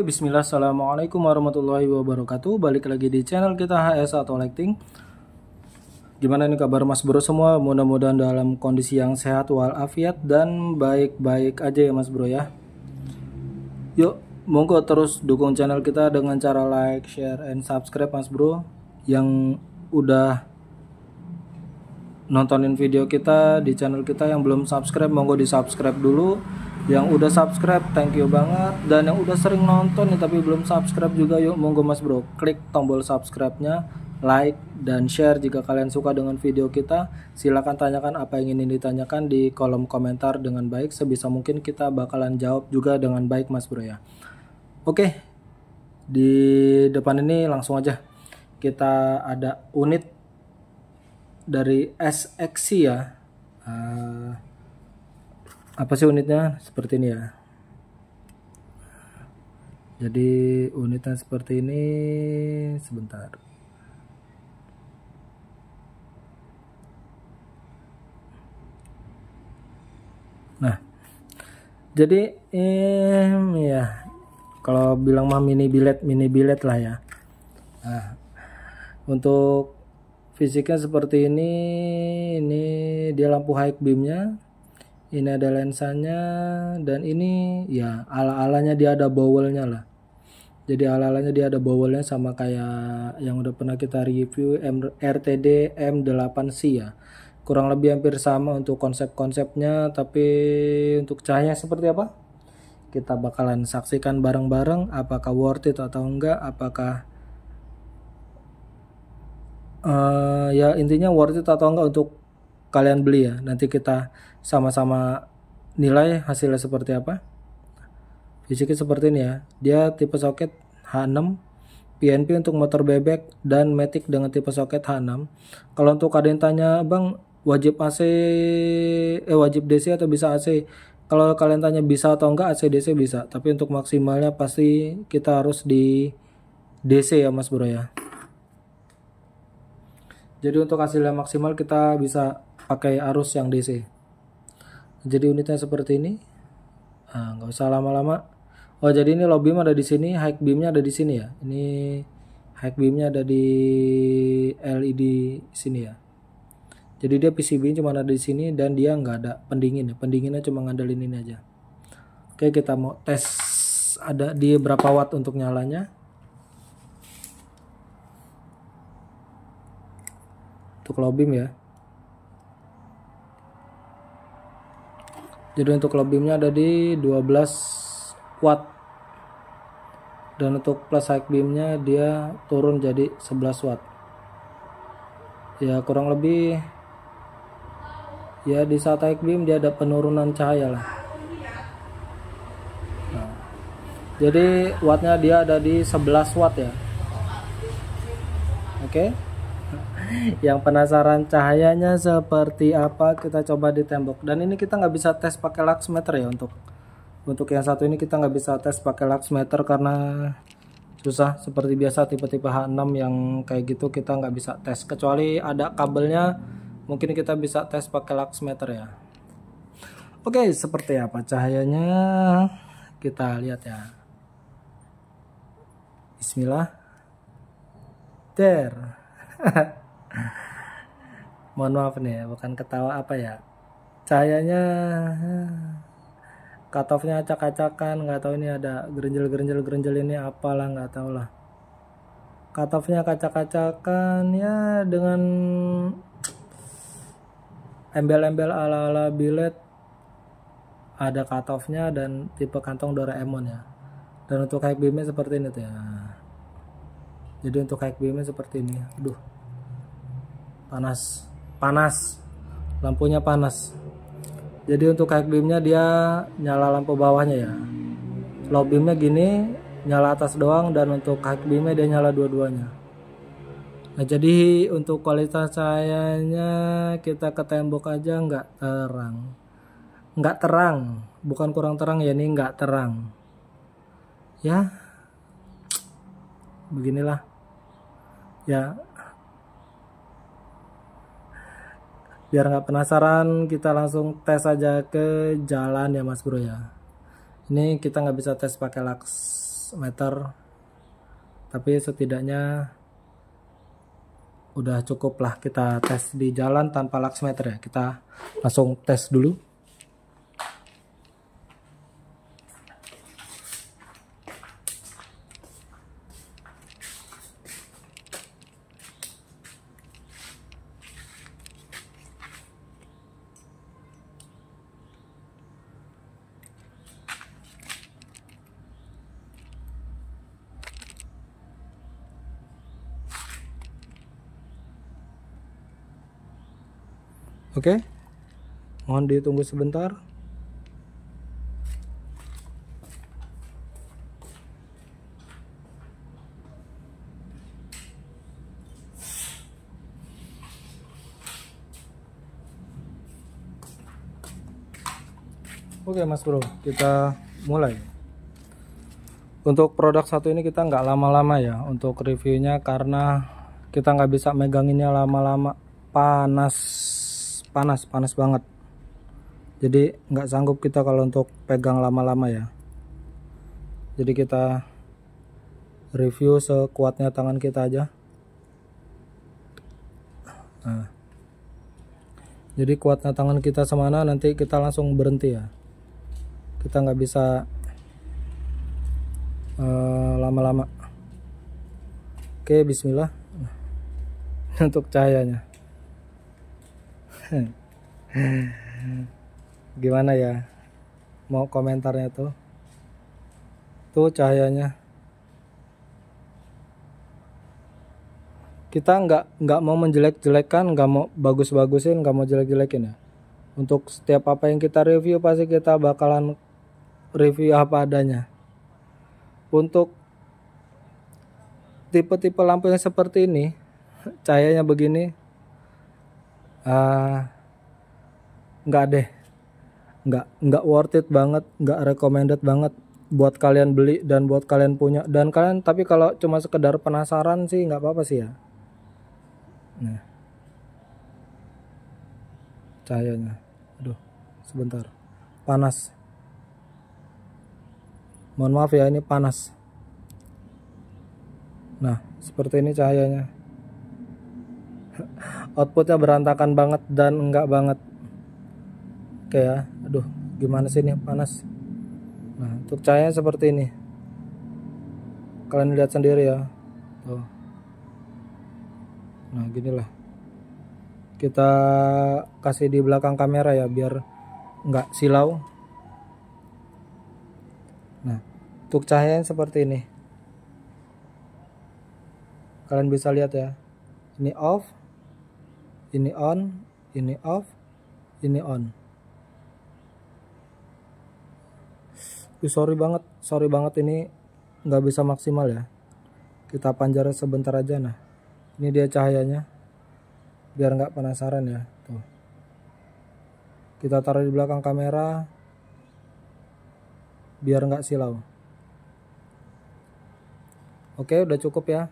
Bismillah, Assalamualaikum warahmatullahi wabarakatuh Balik lagi di channel kita HS atau Lighting Gimana nih kabar mas bro semua? Mudah-mudahan dalam kondisi yang sehat walafiat dan baik-baik aja ya mas bro ya Yuk, monggo terus dukung channel kita dengan cara like, share, and subscribe mas bro Yang udah nontonin video kita di channel kita yang belum subscribe monggo di subscribe dulu yang udah subscribe thank you banget dan yang udah sering nonton nih tapi belum subscribe juga yuk monggo mas bro klik tombol subscribe-nya like dan share jika kalian suka dengan video kita silahkan tanyakan apa yang ingin ditanyakan di kolom komentar dengan baik sebisa mungkin kita bakalan jawab juga dengan baik mas bro ya oke di depan ini langsung aja kita ada unit dari SXC ya uh, apa sih unitnya seperti ini ya jadi unitnya seperti ini sebentar nah jadi eh, ya kalau bilang mah mini billet mini billet lah ya nah, untuk fisiknya seperti ini ini dia lampu high beamnya ini ada lensanya dan ini ya ala-alanya dia ada bowelnya lah jadi ala-alanya dia ada bowelnya sama kayak yang udah pernah kita review M RTD M8C ya kurang lebih hampir sama untuk konsep-konsepnya tapi untuk cahaya seperti apa kita bakalan saksikan bareng-bareng apakah worth it atau enggak apakah uh, ya intinya worth it atau enggak untuk kalian beli ya. Nanti kita sama-sama nilai hasilnya seperti apa. Fisiknya seperti ini ya. Dia tipe soket H6, PNP untuk motor bebek dan Matic dengan tipe soket H6. Kalau untuk kalian tanya, "Bang, wajib AC eh wajib DC atau bisa AC?" Kalau kalian tanya bisa atau enggak AC DC bisa, tapi untuk maksimalnya pasti kita harus di DC ya Mas Bro ya. Jadi untuk hasilnya maksimal kita bisa pakai arus yang DC jadi unitnya seperti ini ah, nggak nah, usah lama-lama oh jadi ini low beam ada di sini high beamnya ada di sini ya ini high beamnya ada di LED sini ya jadi dia PCB cuma ada di sini dan dia nggak ada pendingin ya pendinginnya cuma ngandelin ini aja oke kita mau tes ada di berapa watt untuk nyalanya untuk low beam ya jadi untuk low beamnya ada di 12 watt dan untuk plus high beamnya dia turun jadi 11 watt ya kurang lebih ya di saat high beam dia ada penurunan cahaya lah nah, jadi wattnya dia ada di 11 watt ya oke okay? yang penasaran cahayanya seperti apa kita coba di tembok dan ini kita nggak bisa tes pakai laksmeter ya untuk untuk yang satu ini kita nggak bisa tes pakai laksmeter karena susah seperti biasa tipe-tipe H6 yang kayak gitu kita nggak bisa tes kecuali ada kabelnya mungkin kita bisa tes pakai laksmeter ya Oke seperti apa cahayanya kita lihat ya Bismillah there mohon maaf nih ya, bukan ketawa apa ya cahayanya eh, cutoffnya acak-acakan nggak tahu ini ada gerenjel-gerenjel gerenjel ini apalah nggak tahu lah cutoffnya acak-acakan ya dengan embel-embel ala-ala bilet ada cutoffnya dan tipe kantong Doraemon ya dan untuk high beamnya seperti ini tuh ya jadi untuk high beamnya seperti ini aduh panas panas lampunya panas jadi untuk high beamnya dia nyala lampu bawahnya ya low beamnya gini nyala atas doang dan untuk high beamnya dia nyala dua-duanya nah jadi untuk kualitas cahayanya kita ke tembok aja nggak terang nggak terang bukan kurang terang ya ini nggak terang ya beginilah ya biar nggak penasaran kita langsung tes aja ke jalan ya mas bro ya ini kita nggak bisa tes pakai lux meter tapi setidaknya udah cukup lah kita tes di jalan tanpa lux meter ya kita langsung tes dulu Oke. Okay? Mohon ditunggu sebentar. Oke okay, mas bro, kita mulai Untuk produk satu ini kita nggak lama-lama ya Untuk reviewnya karena kita nggak bisa meganginnya lama-lama Panas panas panas banget jadi nggak sanggup kita kalau untuk pegang lama-lama ya jadi kita review sekuatnya tangan kita aja nah jadi kuatnya tangan kita semana nanti kita langsung berhenti ya kita nggak bisa eh, lama-lama uh, lama -lama. oke bismillah untuk cahayanya gimana ya mau komentarnya tuh tuh cahayanya kita nggak nggak mau menjelek-jelekan nggak mau bagus-bagusin nggak mau jelek-jelekin ya untuk setiap apa yang kita review pasti kita bakalan review apa adanya untuk tipe-tipe lampu yang seperti ini cahayanya begini uh, nggak deh nggak nggak worth it banget nggak recommended banget buat kalian beli dan buat kalian punya dan kalian tapi kalau cuma sekedar penasaran sih nggak apa-apa sih ya nah cahayanya aduh sebentar panas mohon maaf ya ini panas nah seperti ini cahayanya outputnya berantakan banget dan enggak banget oke ya aduh gimana sih ini panas nah untuk cahaya seperti ini kalian lihat sendiri ya tuh nah ginilah kita kasih di belakang kamera ya biar enggak silau nah untuk cahaya seperti ini kalian bisa lihat ya ini off ini on, ini off, ini on. Uh, sorry banget, sorry banget ini nggak bisa maksimal ya. Kita panjar sebentar aja nah. Ini dia cahayanya, biar nggak penasaran ya. Tuh. Kita taruh di belakang kamera, biar nggak silau. Oke, udah cukup ya.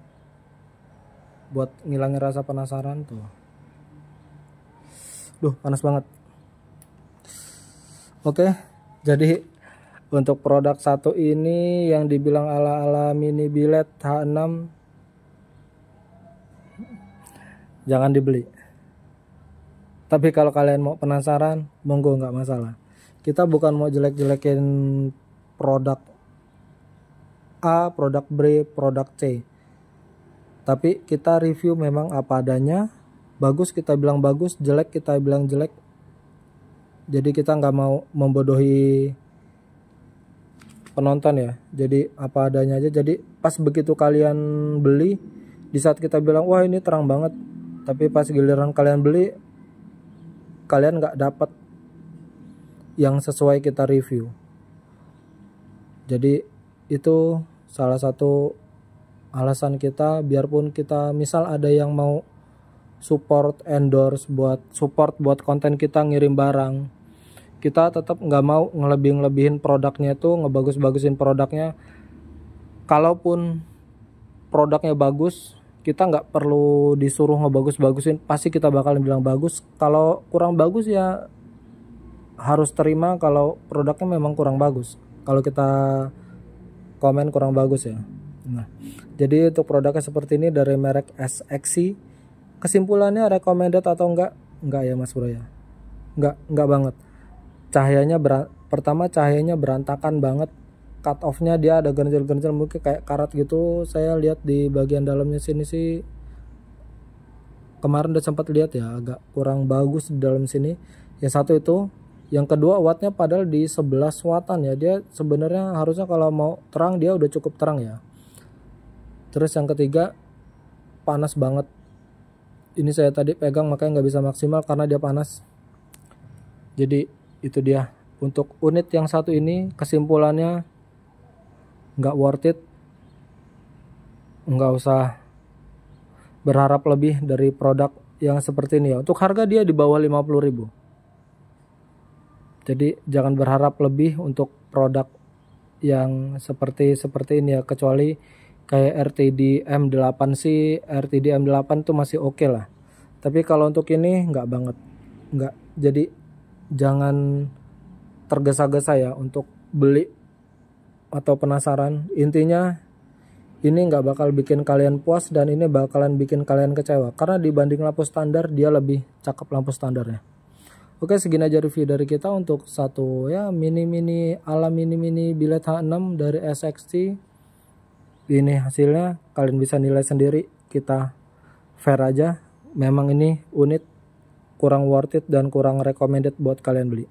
Buat ngilangin rasa penasaran tuh duh panas banget oke jadi untuk produk satu ini yang dibilang ala-ala mini billet H6 jangan dibeli tapi kalau kalian mau penasaran monggo nggak masalah kita bukan mau jelek-jelekin produk A, produk B, produk C tapi kita review memang apa adanya bagus kita bilang bagus jelek kita bilang jelek jadi kita nggak mau membodohi penonton ya jadi apa adanya aja jadi pas begitu kalian beli di saat kita bilang wah ini terang banget tapi pas giliran kalian beli kalian nggak dapat yang sesuai kita review jadi itu salah satu alasan kita biarpun kita misal ada yang mau support endorse buat support buat konten kita ngirim barang kita tetap nggak mau ngelebih ngelebihin produknya tuh ngebagus-bagusin produknya kalaupun produknya bagus kita nggak perlu disuruh ngebagus-bagusin pasti kita bakalan bilang bagus kalau kurang bagus ya harus terima kalau produknya memang kurang bagus kalau kita komen kurang bagus ya nah jadi untuk produknya seperti ini dari merek SXC kesimpulannya recommended atau enggak enggak ya mas bro ya enggak enggak banget cahayanya berat pertama cahayanya berantakan banget cut offnya dia ada ganjil-ganjil mungkin kayak karat gitu saya lihat di bagian dalamnya sini sih kemarin udah sempat lihat ya agak kurang bagus di dalam sini yang satu itu yang kedua wattnya padahal di 11 wattan ya dia sebenarnya harusnya kalau mau terang dia udah cukup terang ya terus yang ketiga panas banget ini saya tadi pegang makanya nggak bisa maksimal karena dia panas jadi itu dia untuk unit yang satu ini kesimpulannya nggak worth it nggak usah berharap lebih dari produk yang seperti ini ya untuk harga dia di bawah 50.000 jadi jangan berharap lebih untuk produk yang seperti seperti ini ya kecuali kayak RTD M8 sih RTD M8 tuh masih oke okay lah tapi kalau untuk ini nggak banget nggak jadi jangan tergesa-gesa ya untuk beli atau penasaran intinya ini nggak bakal bikin kalian puas dan ini bakalan bikin kalian kecewa karena dibanding lampu standar dia lebih cakep lampu standarnya oke segini aja review dari kita untuk satu ya mini mini ala mini mini bilet H6 dari SXT ini hasilnya kalian bisa nilai sendiri kita fair aja memang ini unit kurang worth it dan kurang recommended buat kalian beli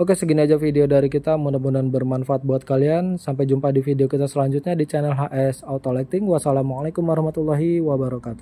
Oke segini aja video dari kita mudah-mudahan bermanfaat buat kalian sampai jumpa di video kita selanjutnya di channel HS Auto Lighting wassalamualaikum warahmatullahi wabarakatuh